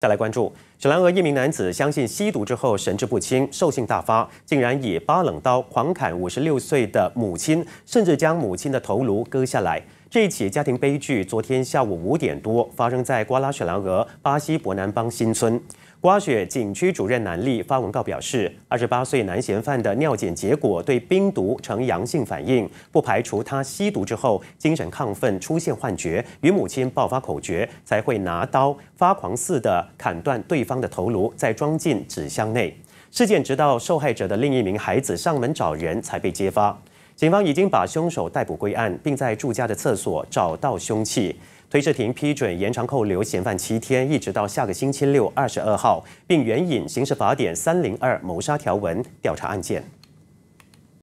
再来关注，雪兰娥一名男子相信吸毒之后神志不清，兽性大发，竟然以八冷刀狂砍五十六岁的母亲，甚至将母亲的头颅割下来。这起家庭悲剧昨天下午五点多发生在瓜拉雪兰俄巴西伯南邦新村。瓜雪景区主任南丽发文告表示，二十八岁男嫌犯的尿检结果对冰毒呈阳性反应，不排除他吸毒之后精神亢奋、出现幻觉，与母亲爆发口角，才会拿刀发狂似的砍断对方的头颅，再装进纸箱内。事件直到受害者的另一名孩子上门找人才被揭发，警方已经把凶手逮捕归案，并在住家的厕所找到凶器。推事庭批准延长扣留嫌犯七天，一直到下个星期六二十二号，并援引刑事法典三零二谋杀条文调查案件。